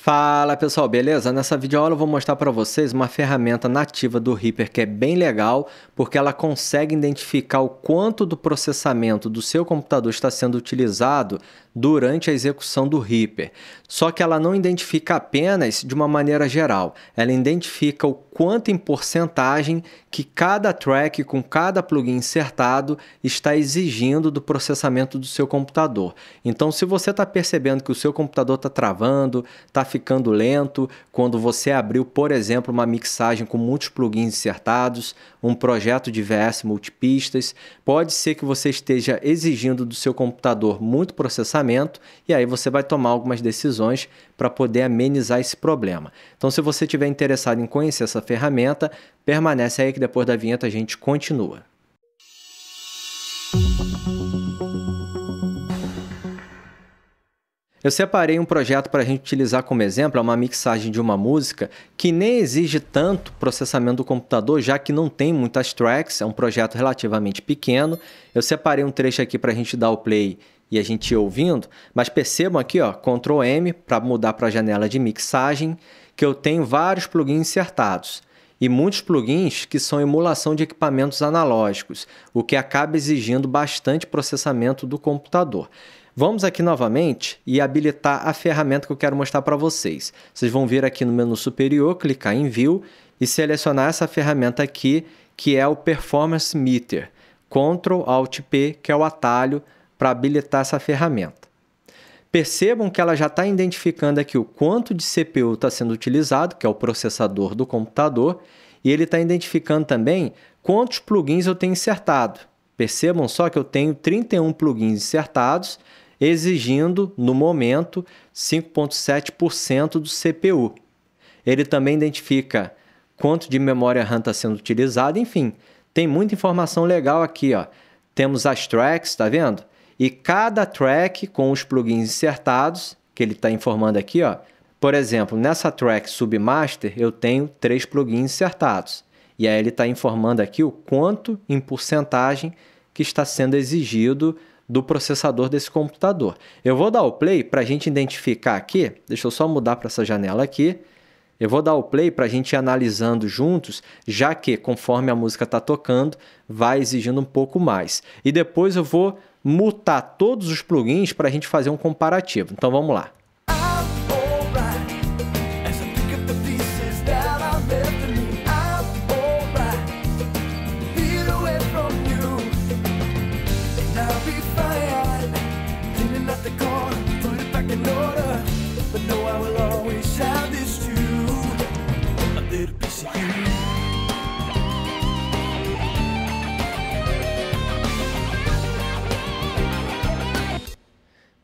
Fala pessoal, beleza? Nessa videoaula eu vou mostrar para vocês uma ferramenta nativa do Reaper que é bem legal, porque ela consegue identificar o quanto do processamento do seu computador está sendo utilizado durante a execução do Reaper. Só que ela não identifica apenas de uma maneira geral, ela identifica o quanto em porcentagem que cada track com cada plugin insertado está exigindo do processamento do seu computador. Então, se você está percebendo que o seu computador está travando, está ficando lento, quando você abriu, por exemplo, uma mixagem com muitos plugins insertados, um projeto de VS multipistas, pode ser que você esteja exigindo do seu computador muito processamento e aí você vai tomar algumas decisões para poder amenizar esse problema. Então, se você estiver interessado em conhecer essa ferramenta. Permanece aí que depois da vinheta a gente continua. Eu separei um projeto para a gente utilizar como exemplo, é uma mixagem de uma música que nem exige tanto processamento do computador, já que não tem muitas tracks, é um projeto relativamente pequeno. Eu separei um trecho aqui para a gente dar o play e a gente ir ouvindo, mas percebam aqui, ó, Ctrl M para mudar para a janela de mixagem que eu tenho vários plugins insertados e muitos plugins que são emulação de equipamentos analógicos, o que acaba exigindo bastante processamento do computador. Vamos aqui novamente e habilitar a ferramenta que eu quero mostrar para vocês. Vocês vão vir aqui no menu superior, clicar em View e selecionar essa ferramenta aqui, que é o Performance Meter. Ctrl Alt P, que é o atalho para habilitar essa ferramenta. Percebam que ela já está identificando aqui o quanto de CPU está sendo utilizado, que é o processador do computador, e ele está identificando também quantos plugins eu tenho insertado. Percebam só que eu tenho 31 plugins insertados, exigindo, no momento, 5,7% do CPU. Ele também identifica quanto de memória RAM está sendo utilizado, enfim, tem muita informação legal aqui. Ó. Temos as tracks, está vendo? E cada track com os plugins insertados, que ele está informando aqui, ó. Por exemplo, nessa track Submaster, eu tenho três plugins insertados. E aí ele está informando aqui o quanto em porcentagem que está sendo exigido do processador desse computador. Eu vou dar o play para a gente identificar aqui. Deixa eu só mudar para essa janela aqui. Eu vou dar o play para a gente ir analisando juntos, já que conforme a música está tocando, vai exigindo um pouco mais. E depois eu vou mutar todos os plugins para a gente fazer um comparativo. Então vamos lá.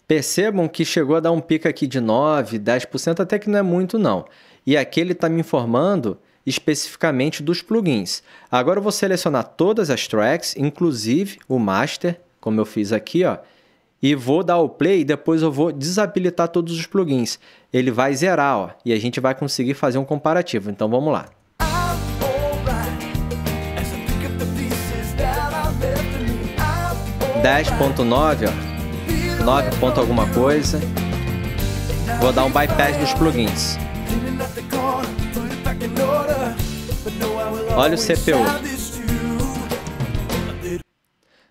Percebam que chegou a dar um pico aqui de 9, 10%, até que não é muito não. E aqui ele está me informando especificamente dos plugins. Agora eu vou selecionar todas as tracks, inclusive o master, como eu fiz aqui, ó, e vou dar o play e depois eu vou desabilitar todos os plugins. Ele vai zerar, ó, e a gente vai conseguir fazer um comparativo. Então vamos lá. Right. 10.9, ó, 9 ponto alguma coisa. Vou dar um bypass nos plugins. Olha o CPU.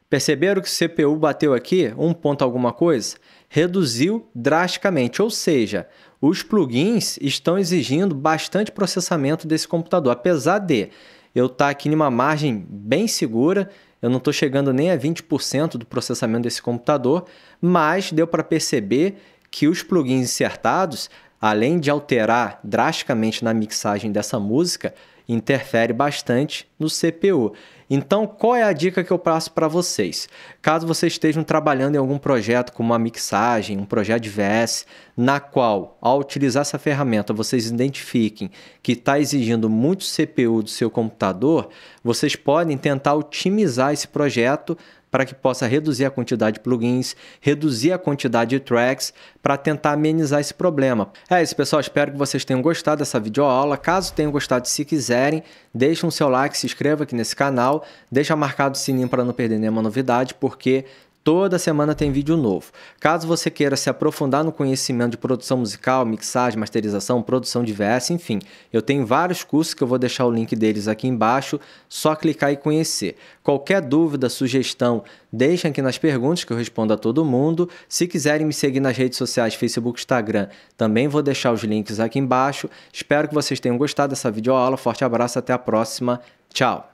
Perceberam que o CPU bateu aqui, um ponto alguma coisa? Reduziu drasticamente, ou seja, os plugins estão exigindo bastante processamento desse computador, apesar de eu estar tá aqui numa margem bem segura. Eu não estou chegando nem a 20% do processamento desse computador, mas deu para perceber que os plugins insertados, além de alterar drasticamente na mixagem dessa música, interfere bastante no CPU. Então, qual é a dica que eu passo para vocês? Caso vocês estejam trabalhando em algum projeto, como uma mixagem, um projeto de VS, na qual, ao utilizar essa ferramenta, vocês identifiquem que está exigindo muito CPU do seu computador, vocês podem tentar otimizar esse projeto para que possa reduzir a quantidade de plugins, reduzir a quantidade de tracks, para tentar amenizar esse problema. É isso, pessoal. Espero que vocês tenham gostado dessa videoaula. Caso tenham gostado, se quiserem, deixem o seu like, se inscreva aqui nesse canal, deixa marcado o sininho para não perder nenhuma novidade, porque Toda semana tem vídeo novo. Caso você queira se aprofundar no conhecimento de produção musical, mixagem, masterização, produção de VS, enfim, eu tenho vários cursos que eu vou deixar o link deles aqui embaixo, só clicar e conhecer. Qualquer dúvida, sugestão, deixem aqui nas perguntas que eu respondo a todo mundo. Se quiserem me seguir nas redes sociais, Facebook, Instagram, também vou deixar os links aqui embaixo. Espero que vocês tenham gostado dessa videoaula. Forte abraço, até a próxima. Tchau!